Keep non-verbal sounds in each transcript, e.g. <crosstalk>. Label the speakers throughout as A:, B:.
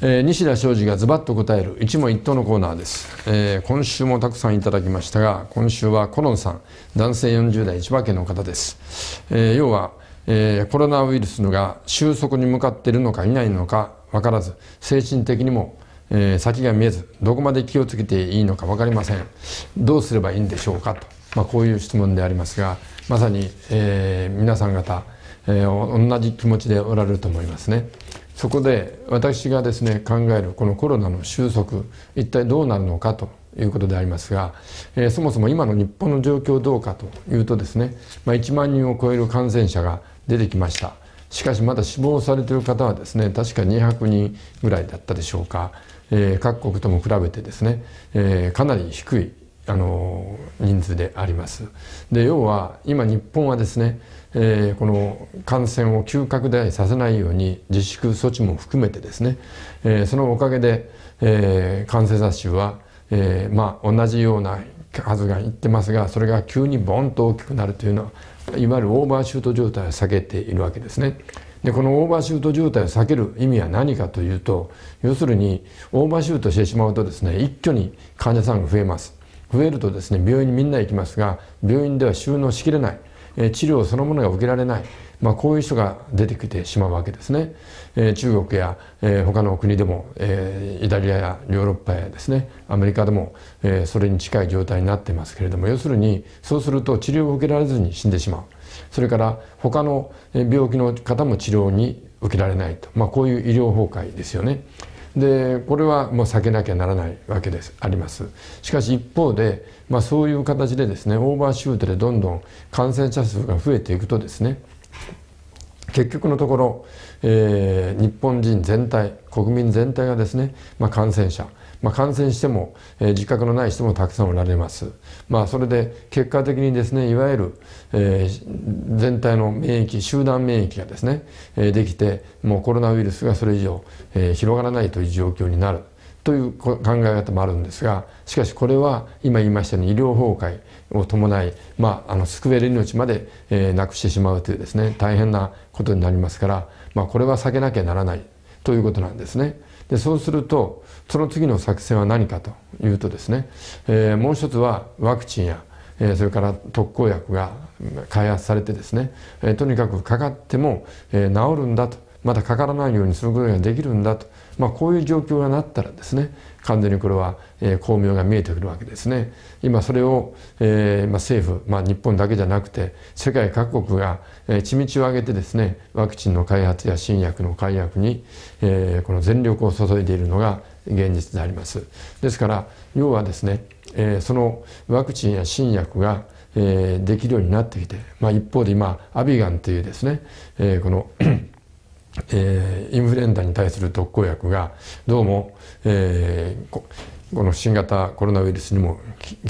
A: えー、西田昌司がズバッと答える一問一答のコーナーです、えー、今週もたくさんいただきましたが今週はコロンさん男性40代千葉県の方です、えー、要は、えー、コロナウイルスが収束に向かっているのかいないのか分からず精神的にも、えー、先が見えずどこまで気をつけていいのか分かりませんどうすればいいんでしょうかと、まあ、こういう質問でありますがまさに、えー、皆さん方、えー、同じ気持ちでおられると思いますね。そこで私がですね考えるこのコロナの収束一体どうなるのかということでありますが、えー、そもそも今の日本の状況どうかというとですね、まあ、1万人を超える感染者が出てきましたしかしまだ死亡されている方はですね確か200人ぐらいだったでしょうか、えー、各国とも比べてですね、えー、かなり低いあの人数であります。で要は今日本はですね、えー、この感染を急拡大させないように自粛措置も含めてですね、えー、そのおかげで、えー、感染者数は、えー、まあ同じような数がいってますがそれが急にボンと大きくなるというのはいわゆるオーバーシュート状態を避けているわけですね。でこのオーバーシュート状態を避ける意味は何かというと要するにオーバーシュートしてしまうとですね一挙に患者さんが増えます。増えるとですね病院にみんな行きますが病院では収納しきれない、え治療そのものが受けられない、まあ、こういう人が出てきてしまうわけですね、え中国や、え他の国でも、えイタリアやヨーロッパやですねアメリカでも、えそれに近い状態になってますけれども要するにそうすると治療を受けられずに死んでしまうそれから他の病気の方も治療に受けられないと、まあ、こういう医療崩壊ですよね。でこれはもう避けなきゃならないわけですありますしかし一方で、まあ、そういう形でですねオーバーシュートでどんどん感染者数が増えていくとですね結局のところ、えー、日本人全体国民全体がですね、まあ、感染者まあ、感染しても、えー、自覚のない人もたくさんおられます、まあ、それで結果的にですねいわゆる、えー、全体の免疫集団免疫がですね、えー、できてもうコロナウイルスがそれ以上、えー、広がらないという状況になるという考え方もあるんですがしかしこれは今言いましたように医療崩壊を伴い、まあ、あの救える命まで、えー、なくしてしまうというですね大変なことになりますから、まあ、これは避けなきゃならないということなんですね。でそうするとその次の作戦は何かというとですね、えー、もう一つはワクチンや、えー、それから特効薬が開発されてですね、えー、とにかくかかっても、えー、治るんだとまたかからないようにすることができるんだとまあ、こういう状況がなったらですね完全にこれは、えー、巧妙が見えてくるわけですね。今それを、えーまあ、政府、まあ、日本だけじゃなくて世界各国が、えー、地道を挙げてですねワクチンの開発や新薬の開発に、えー、この全力を注いでいるのが現実であります。ですから要はですね、えー、そのワクチンや新薬がえー、できるようになってきて、まあ、一方で今アビガンというですね、えー、このえー、インフルエンザに対する特効薬がどうも、えー、この新型コロナウイルスにも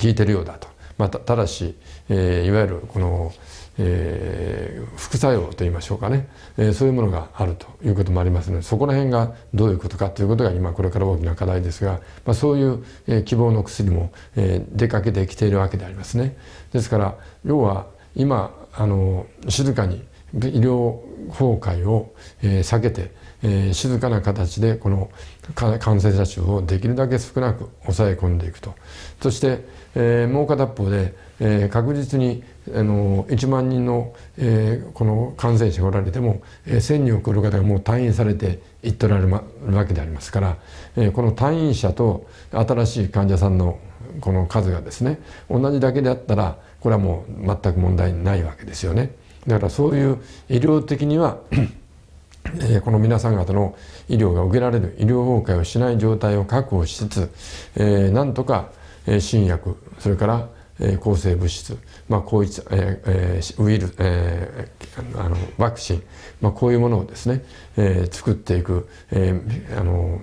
A: 効いてるようだと、まあ、ただし、えー、いわゆるこの、えー、副作用といいましょうかね、えー、そういうものがあるということもありますのでそこら辺がどういうことかということが今これから大きな課題ですが、まあ、そういう、えー、希望の薬も、えー、出かけてきているわけでありますね。ですから要は今あの静かに医療崩壊を、え避けて、え静かな形でこの感染者数をできるだけ少なく抑え込んでいくとそして、えもう片方で、え確実にあの1万人の、えこの感染者がおられても、え1,000人を超える方がもう退院されていっておられるわけでありますから、えこの退院者と新しい患者さんのこの数がですね同じだけであったらこれはもう全く問題ないわけですよね。だからそういう医療的には <clears throat> えー、この皆さん方の医療が受けられる医療崩壊をしない状態を確保しつつ、えー、なんとか、えー、新薬それから、えー、抗生物質、まあ、こういつえー、ウイルス、えー、あのワクチン、まあ、こういうものをですね、えー、作っていく、えー、あの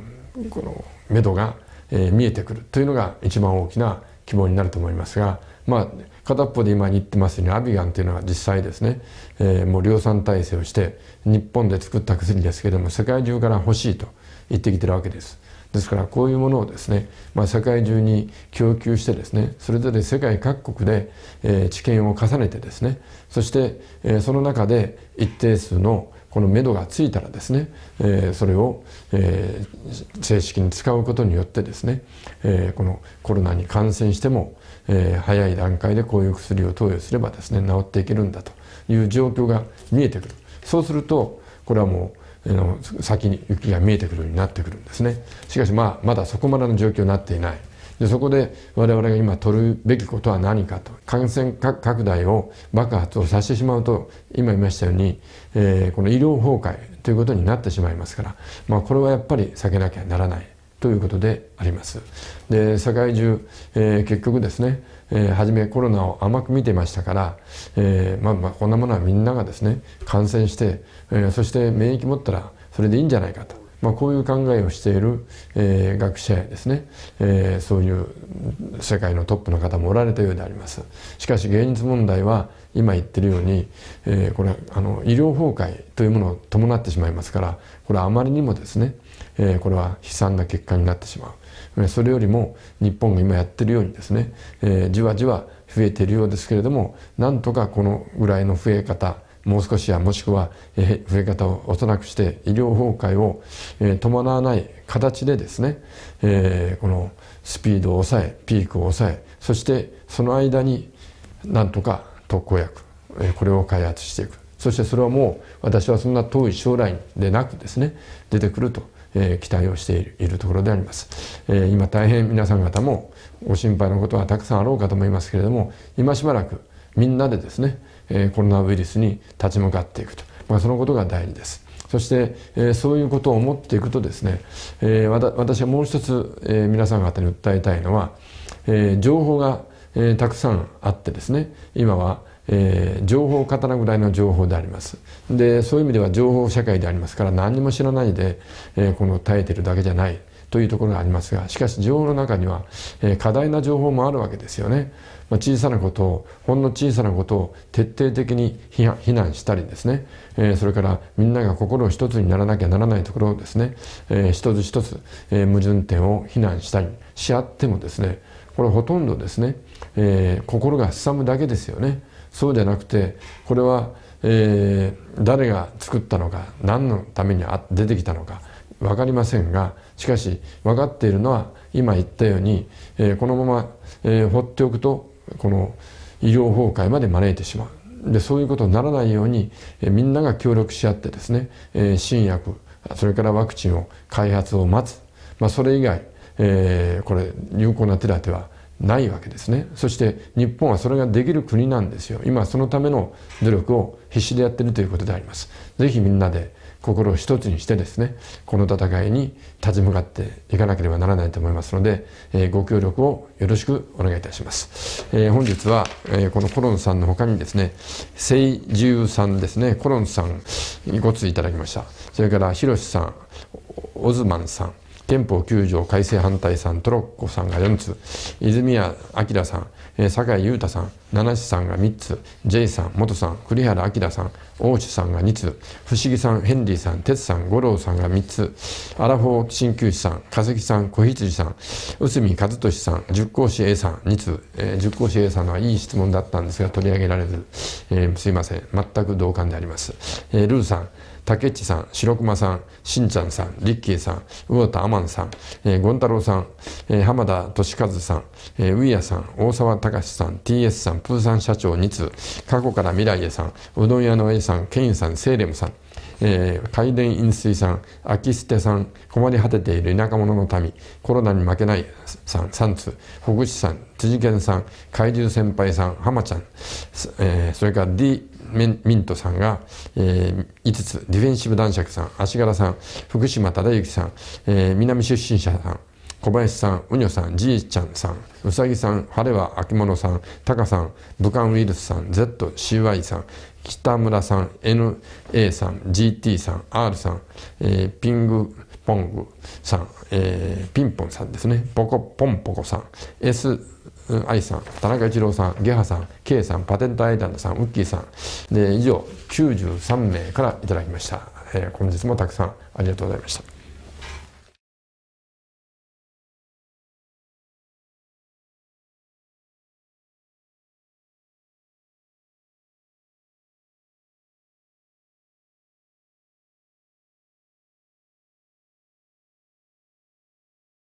A: この目処が、えー、見えてくるというのが一番大きな希望になると思いますがまあ片っぽで今言ってますようにアビガンというのは実際ですね、えー、もう量産体制をして日本で作った薬ですけども世界中から欲しいと言ってきてるわけです。ですからこういうものをですね、まあ、世界中に供給してですねそれぞれ世界各国で、えー、知見を重ねてですねそして、えー、その中で一定数のこのめどがついたらですね、えー、それを、えー、正式に使うことによってですね、えー、このコロナに感染しても、え早い段階でこういう薬を投与すればですね治っていけるんだという状況が見えてくるそうするとこれはもうの先に雪が見えてくるようになってくるんですねしかしまあまだそこまでの状況になっていないでそこで我々が今取るべきことは何かと感染拡大を爆発をさせてしまうと今言いましたように、えー、この医療崩壊ということになってしまいますから、まあ、これはやっぱり避けなきゃならないということであります。で世界中、えー、結局ですね、えー、初めコロナを甘く見てましたから、えー、まあまあこんなものはみんながですね感染して、えー、そして免疫持ったらそれでいいんじゃないかとまあ、こういう考えをしている、えー、学者やですね、えー、そういう世界のトップの方もおられたようでありますしかし現実問題は今言ってるように、えー、これあの医療崩壊というものを伴ってしまいますからこれはあまりにもですね、えこれは悲惨な結果になってしまうそれよりも日本が今やってるようにですね、えじわじわ増えているようですけれどもなんとかこのぐらいの増え方もう少しやもしくは、え増え方をおなくして医療崩壊を、え伴わない形でですね、えこのスピードを抑えピークを抑えそしてその間になんとか特効薬、えこれを開発していくそしてそれはもう私はそんな遠い将来でなくですね出てくると、え期待をしているところであります、え今大変皆さん方もご心配のことはたくさんあろうかと思いますけれども今しばらくみんなでですねえコロナウイルスに立ち向かっていくと、まあ、そのことが大事です。そして、えそういうことを思っていくとですね、え私はもう一つ、え皆さん方に訴えたいのは、え情報が、えたくさんあってですね今は、え情報を語らぐらいの情報でありますでそういう意味では情報社会でありますから何にも知らないで、えこの耐えてるだけじゃない。というところがありますがしかし情報の中には、えー、過大な情報もあるわけですよね、まあ、小さなことをほんの小さなことを徹底的に非難したりですね、えー、それからみんなが心を一つにならなきゃならないところをですね、えー、一つ一つ、え矛盾点を非難したりし合ってもですねこれほとんどですね、え心がすさむだけですよねそうじゃなくてこれは、え誰が作ったのか何のためにあ出てきたのか分かりませんがしかし分かっているのは今言ったように、えー、このまま、えー、放っておくとこの医療崩壊まで招いてしまうでそういうことにならないように、えー、みんなが協力し合ってですね、えー、新薬それからワクチンを開発を待つ、まあ、それ以外、えー、これ有効な手立てはないわけですねそして日本はそれができる国なんですよ今そのための努力を必死でやっているということであります是非みんなで心を一つにしてですねこの戦いに立ち向かっていかなければならないと思いますので、えー、ご協力をよろしくお願いいたします、えー、本日は、えー、このコロンさんの他にですね聖獣さんですねコロンさんごついただきましたそれからひろしさんオズマンさん憲法9条改正反対さんトロッコさんが4つ泉谷明さん酒井裕太さん七瀬さんが3つ J さん元さん栗原明さん大内さんが2つ不思議さんヘンリーさん哲さん五郎さんが3つアラフォー鍼灸師さん化石さん小羊さん内海和俊さん塾講師 A さん2つ、えー、塾講師 A さんのはいい質問だったんですが取り上げられず、えー、すいません全く同感であります、えー、ルーさん竹内さん、白熊さん、しんちゃんさん、リッキーさん、魚田アマンさん、えー、ゴン太郎さん、えー、浜田俊和さん、えー、ウイさん、大沢隆さん、TS さん、プーさん社長2通、過去から未来へさん、うどん屋の A さん、ケインさん、セーレムさん、えー、海田飲水さん、秋捨てさん、困り果てている田舎者の民、コロナに負けないさん、3通、ほぐしさん、辻健さん、怪獣先輩さん、浜ちゃん、えー、それから D ミントさんが、えー、5つディフェンシブ男爵さん足柄さん福島忠之さん、えー、南出身者さん小林さんうにょさんじいちゃんさんうさぎさん晴れは秋物さんタカさん武漢ウイルスさん ZCY さん北村さん NA さん GT さん R さん、えー、ピングポングさん、えー、ピンポンさんですねポコポンポコさん S うん、愛さん田中一郎さんゲハさん K さんパテントアイランドさんウッキーさんで以上93名からいただきました、えー、本日もたくさんありがとうございました